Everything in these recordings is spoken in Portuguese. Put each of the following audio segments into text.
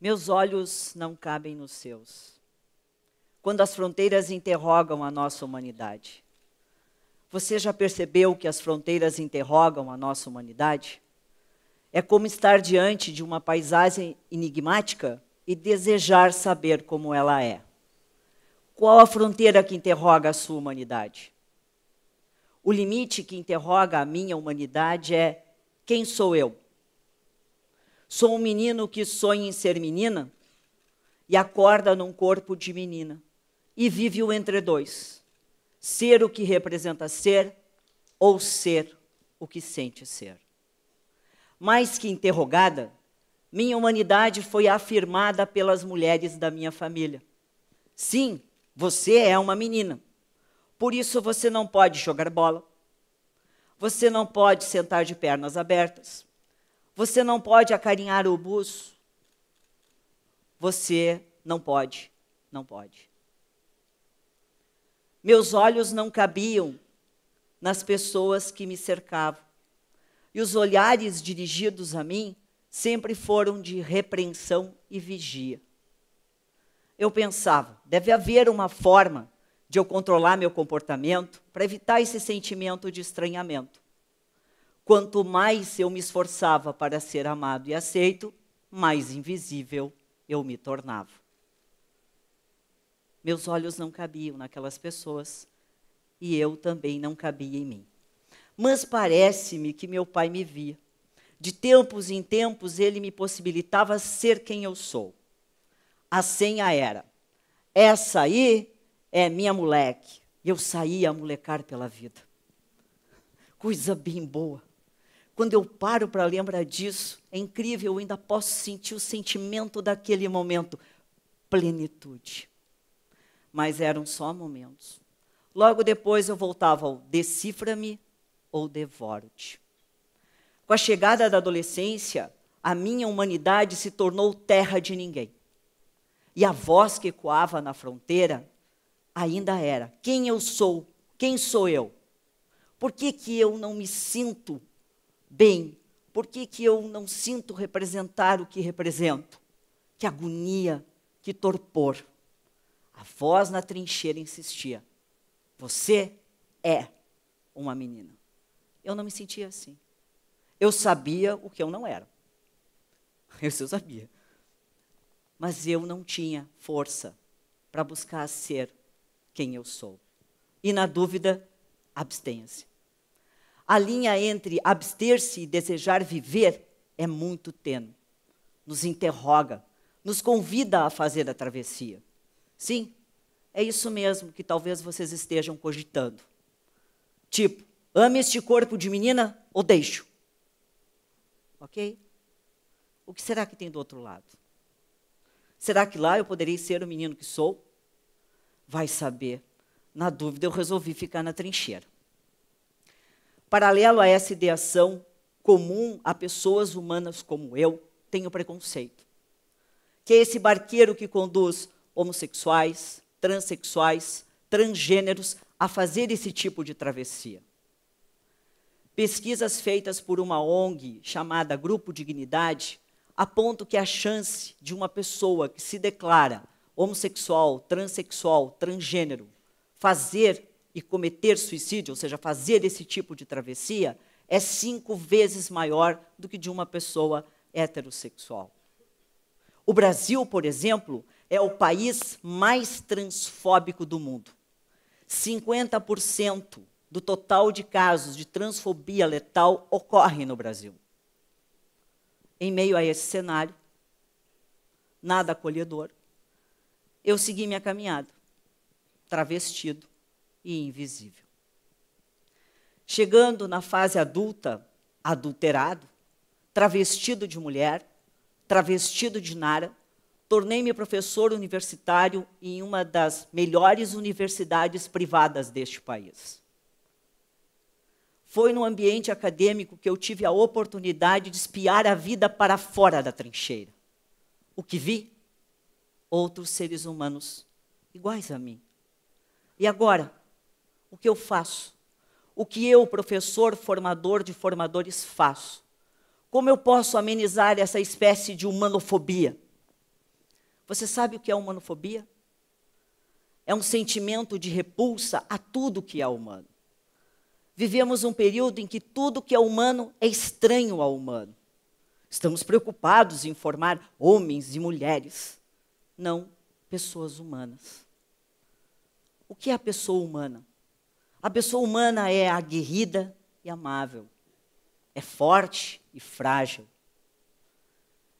Meus olhos não cabem nos seus. Quando as fronteiras interrogam a nossa humanidade. Você já percebeu que as fronteiras interrogam a nossa humanidade? É como estar diante de uma paisagem enigmática e desejar saber como ela é. Qual a fronteira que interroga a sua humanidade? O limite que interroga a minha humanidade é: quem sou eu? Sou um menino que sonha em ser menina e acorda num corpo de menina e vive o entre dois. Ser o que representa ser ou ser o que sente ser. Mais que interrogada, minha humanidade foi afirmada pelas mulheres da minha família. Sim, você é uma menina. Por isso você não pode jogar bola. Você não pode sentar de pernas abertas. Você não pode acarinhar o buço. Você não pode, não pode. Meus olhos não cabiam nas pessoas que me cercavam. E os olhares dirigidos a mim sempre foram de repreensão e vigia. Eu pensava, deve haver uma forma de eu controlar meu comportamento para evitar esse sentimento de estranhamento. Quanto mais eu me esforçava para ser amado e aceito, mais invisível eu me tornava. Meus olhos não cabiam naquelas pessoas e eu também não cabia em mim. Mas parece-me que meu pai me via. De tempos em tempos ele me possibilitava ser quem eu sou. Assim a senha era: essa aí é minha moleque. Eu saía a molecar pela vida. Coisa bem boa. Quando eu paro para lembrar disso, é incrível, eu ainda posso sentir o sentimento daquele momento plenitude. Mas eram só momentos. Logo depois eu voltava ao decifra-me ou devoro-te. Com a chegada da adolescência, a minha humanidade se tornou terra de ninguém. E a voz que ecoava na fronteira ainda era: quem eu sou? Quem sou eu? Por que, que eu não me sinto bem, por que, que eu não sinto representar o que represento? Que agonia, que torpor. A voz na trincheira insistia: Você é uma menina. Eu não me sentia assim. Eu sabia o que eu não era. Eu eu sabia. Mas eu não tinha força para buscar ser quem eu sou. E na dúvida, abstenha-se a linha entre abster-se e desejar viver é muito tênue. Nos interroga, nos convida a fazer a travessia. Sim, é isso mesmo que talvez vocês estejam cogitando. Tipo, ame este corpo de menina ou deixo. Ok? O que será que tem do outro lado? Será que lá eu poderei ser o menino que sou? Vai saber. Na dúvida, eu resolvi ficar na trincheira. Paralelo a essa ideação comum a pessoas humanas como eu, tem o preconceito. Que é esse barqueiro que conduz homossexuais, transexuais, transgêneros a fazer esse tipo de travessia. Pesquisas feitas por uma ONG chamada Grupo Dignidade apontam que a chance de uma pessoa que se declara homossexual, transexual, transgênero fazer e cometer suicídio, ou seja, fazer esse tipo de travessia, é cinco vezes maior do que de uma pessoa heterossexual. O Brasil, por exemplo, é o país mais transfóbico do mundo. 50% do total de casos de transfobia letal ocorrem no Brasil. Em meio a esse cenário, nada acolhedor, eu segui minha caminhada, travestido, e invisível. Chegando na fase adulta, adulterado, travestido de mulher, travestido de Nara, tornei-me professor universitário em uma das melhores universidades privadas deste país. Foi no ambiente acadêmico que eu tive a oportunidade de espiar a vida para fora da trincheira. O que vi? Outros seres humanos iguais a mim. E agora, o que eu faço, o que eu, professor formador de formadores, faço. Como eu posso amenizar essa espécie de humanofobia? Você sabe o que é humanofobia? É um sentimento de repulsa a tudo que é humano. Vivemos um período em que tudo que é humano é estranho ao humano. Estamos preocupados em formar homens e mulheres, não pessoas humanas. O que é a pessoa humana? A pessoa humana é aguerrida e amável, é forte e frágil,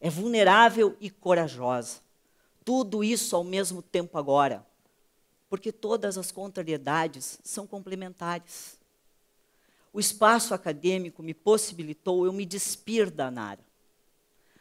é vulnerável e corajosa. Tudo isso ao mesmo tempo agora, porque todas as contrariedades são complementares. O espaço acadêmico me possibilitou eu me despir da Nara.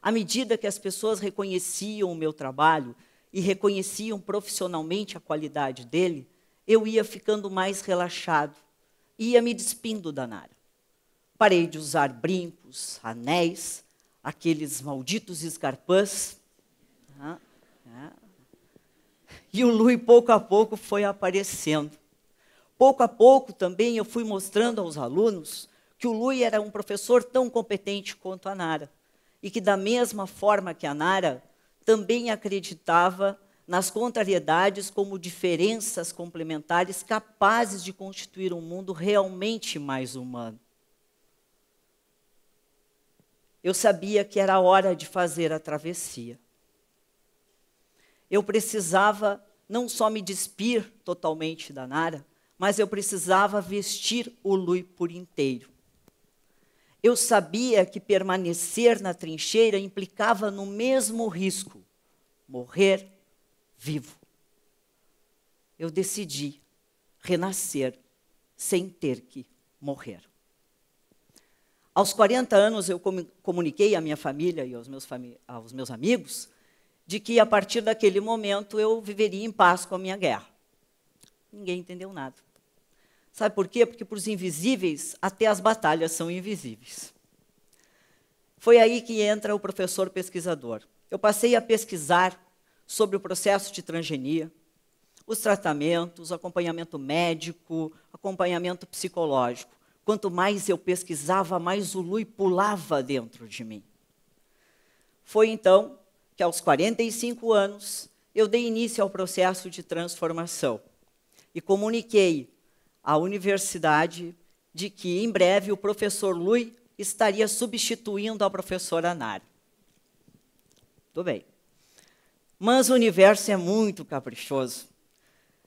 À medida que as pessoas reconheciam o meu trabalho e reconheciam profissionalmente a qualidade dele, eu ia ficando mais relaxado, ia me despindo da Nara. Parei de usar brincos, anéis, aqueles malditos escarpãs. E o Lui, pouco a pouco, foi aparecendo. Pouco a pouco também eu fui mostrando aos alunos que o Lui era um professor tão competente quanto a Nara. E que, da mesma forma que a Nara, também acreditava nas contrariedades como diferenças complementares capazes de constituir um mundo realmente mais humano. Eu sabia que era hora de fazer a travessia. Eu precisava não só me despir totalmente da Nara, mas eu precisava vestir o Lui por inteiro. Eu sabia que permanecer na trincheira implicava no mesmo risco, morrer vivo. Eu decidi renascer sem ter que morrer. Aos 40 anos, eu comuniquei à minha família e aos meus, fami aos meus amigos de que, a partir daquele momento, eu viveria em paz com a minha guerra. Ninguém entendeu nada. Sabe por quê? Porque, para os invisíveis, até as batalhas são invisíveis. Foi aí que entra o professor pesquisador. Eu passei a pesquisar sobre o processo de transgenia, os tratamentos, acompanhamento médico, acompanhamento psicológico. Quanto mais eu pesquisava, mais o Lui pulava dentro de mim. Foi então que, aos 45 anos, eu dei início ao processo de transformação e comuniquei à universidade de que, em breve, o professor Lui estaria substituindo a professor Anari. Tudo bem. Mas o universo é muito caprichoso.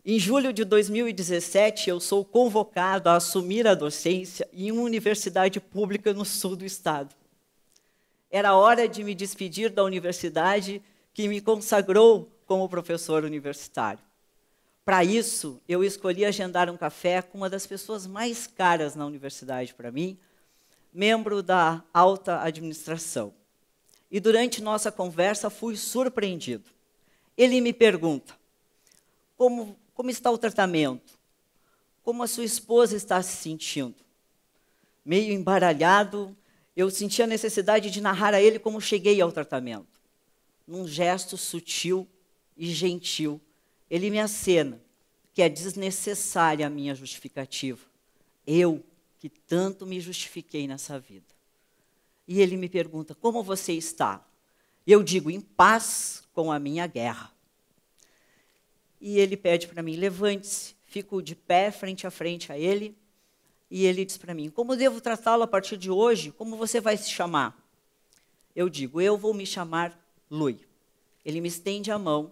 Em julho de 2017, eu sou convocado a assumir a docência em uma universidade pública no sul do estado. Era hora de me despedir da universidade que me consagrou como professor universitário. Para isso, eu escolhi agendar um café com uma das pessoas mais caras na universidade para mim, membro da alta administração. E durante nossa conversa fui surpreendido ele me pergunta: como, como está o tratamento? Como a sua esposa está se sentindo? Meio embaralhado, eu senti a necessidade de narrar a ele como cheguei ao tratamento. Num gesto sutil e gentil, ele me acena que é desnecessária a minha justificativa. Eu, que tanto me justifiquei nessa vida. E ele me pergunta: como você está? Eu digo em paz com a minha guerra. E ele pede para mim: levante-se. Fico de pé, frente a frente a ele. E ele diz para mim: Como devo tratá-lo a partir de hoje? Como você vai se chamar? Eu digo: Eu vou me chamar Lui. Ele me estende a mão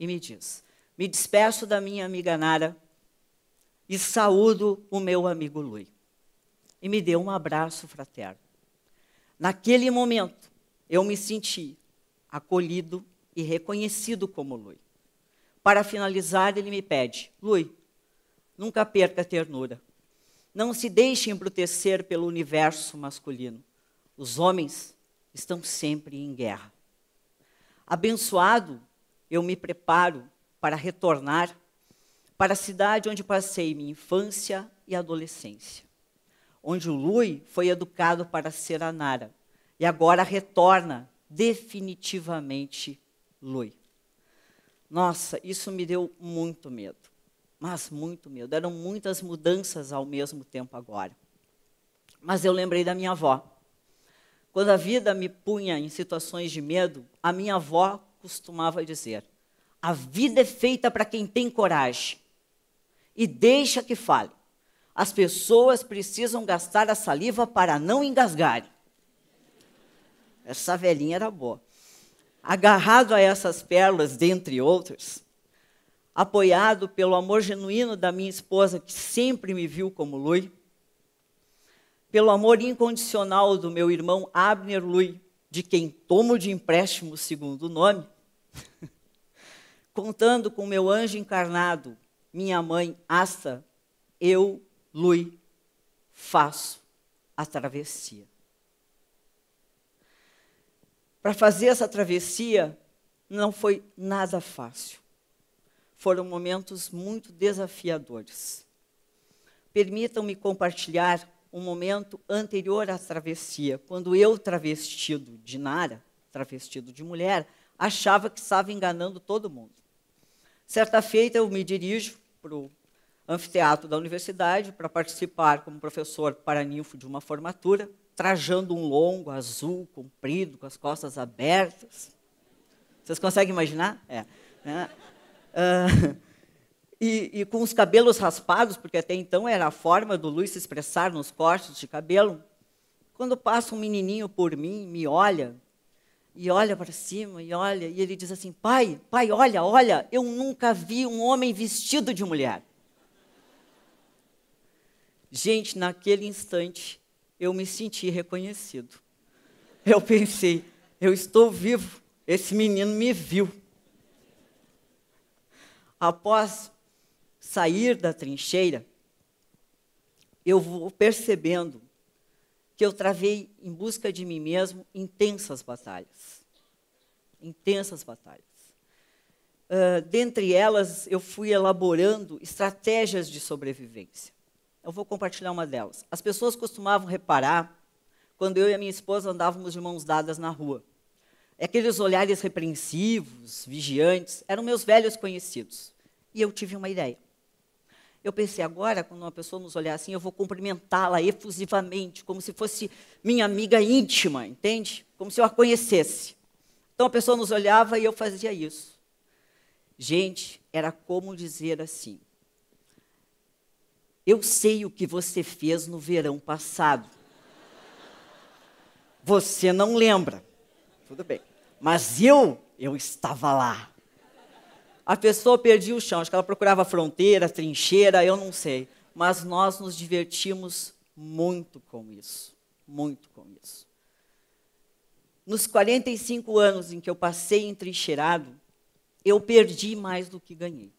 e me diz: Me despeço da minha amiga Nara e saúdo o meu amigo Lui. E me deu um abraço fraterno. Naquele momento, eu me senti acolhido e reconhecido como Lui. Para finalizar, ele me pede: Lui, nunca perca a ternura. Não se deixe embrutecer pelo universo masculino. Os homens estão sempre em guerra. Abençoado, eu me preparo para retornar para a cidade onde passei minha infância e adolescência, onde o Lui foi educado para ser Nara, e agora retorna definitivamente Lui. Nossa, isso me deu muito medo, mas muito medo. Eram muitas mudanças ao mesmo tempo agora. Mas eu lembrei da minha avó. Quando a vida me punha em situações de medo, a minha avó costumava dizer: a vida é feita para quem tem coragem. E deixa que fale. As pessoas precisam gastar a saliva para não engasgarem. Essa velhinha era boa. Agarrado a essas pérolas, dentre outras, apoiado pelo amor genuíno da minha esposa, que sempre me viu como Lui, pelo amor incondicional do meu irmão Abner Lui, de quem tomo de empréstimo o segundo nome, contando com meu anjo encarnado, minha mãe Asta, eu, Lui, faço a travessia para fazer essa travessia não foi nada fácil. Foram momentos muito desafiadores. Permitam-me compartilhar um momento anterior à travessia, quando eu, travestido de Nara, travestido de mulher, achava que estava enganando todo mundo. Certa feita, eu me dirijo para o anfiteatro da universidade para participar como professor paraninfo de uma formatura trajando um longo azul, comprido, com as costas abertas. Vocês conseguem imaginar? É. Né? Uh, e, e, com os cabelos raspados, porque até então era a forma do Luiz se expressar nos cortes de cabelo. Quando passa um menininho por mim, me olha, e olha para cima, e olha, e ele diz assim: Pai, pai, olha, olha, eu nunca vi um homem vestido de mulher. Gente, naquele instante, eu me senti reconhecido. Eu pensei, eu estou vivo, esse menino me viu. Após sair da trincheira, eu vou percebendo que eu travei em busca de mim mesmo intensas batalhas. Intensas batalhas. Uh, dentre elas, eu fui elaborando estratégias de sobrevivência. Eu vou compartilhar uma delas. As pessoas costumavam reparar quando eu e a minha esposa andávamos de mãos dadas na rua. Aqueles olhares repreensivos, vigiantes, eram meus velhos conhecidos. E eu tive uma ideia. Eu pensei, agora, quando uma pessoa nos olhar assim, eu vou cumprimentá-la efusivamente, como se fosse minha amiga íntima, entende? Como se eu a conhecesse. Então a pessoa nos olhava e eu fazia isso. Gente, era como dizer assim: eu sei o que você fez no verão passado. Você não lembra. Tudo bem. Mas eu, eu estava lá. A pessoa perdia o chão, acho que ela procurava fronteira, trincheira, eu não sei. Mas nós nos divertimos muito com isso. Muito com isso. Nos 45 anos em que eu passei entrincheirado, eu perdi mais do que ganhei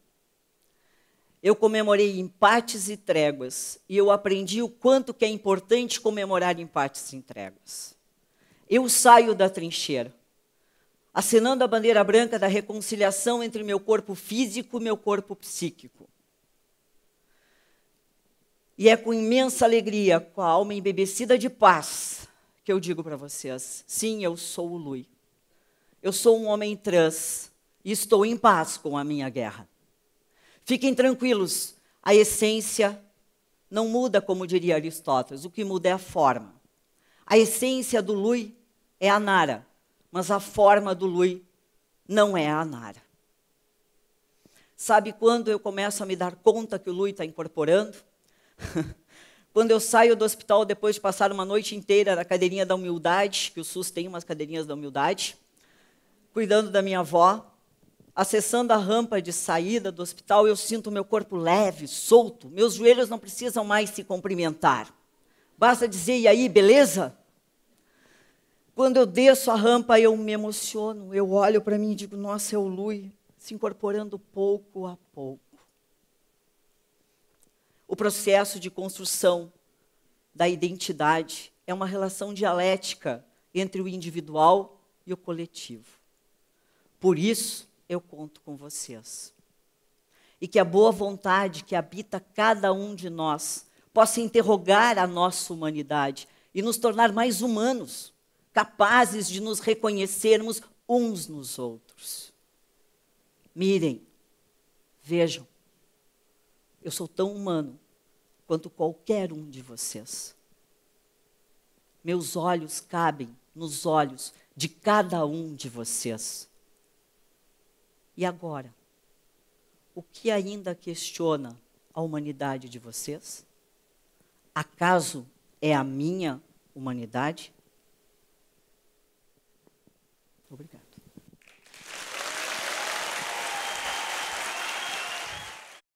eu comemorei empates e tréguas, e eu aprendi o quanto que é importante comemorar empates e tréguas. Eu saio da trincheira, assinando a bandeira branca da reconciliação entre meu corpo físico e meu corpo psíquico. E é com imensa alegria, com a alma embebecida de paz, que eu digo para vocês: sim, eu sou o Lui. Eu sou um homem trans e estou em paz com a minha guerra. Fiquem tranquilos, a essência não muda, como diria Aristóteles, o que muda é a forma. A essência do Lui é a Nara, mas a forma do Lui não é a Nara. Sabe quando eu começo a me dar conta que o Lui está incorporando? quando eu saio do hospital depois de passar uma noite inteira na cadeirinha da humildade, que o SUS tem umas cadeirinhas da humildade, cuidando da minha avó, acessando a rampa de saída do hospital, eu sinto meu corpo leve, solto, meus joelhos não precisam mais se cumprimentar. Basta dizer, e aí, beleza? Quando eu desço a rampa, eu me emociono, eu olho para mim e digo, nossa, é o Lui, se incorporando pouco a pouco. O processo de construção da identidade é uma relação dialética entre o individual e o coletivo. Por isso, eu conto com vocês. E que a boa vontade que habita cada um de nós possa interrogar a nossa humanidade e nos tornar mais humanos, capazes de nos reconhecermos uns nos outros. Mirem, vejam, eu sou tão humano quanto qualquer um de vocês. Meus olhos cabem nos olhos de cada um de vocês. E agora? O que ainda questiona a humanidade de vocês? Acaso é a minha humanidade?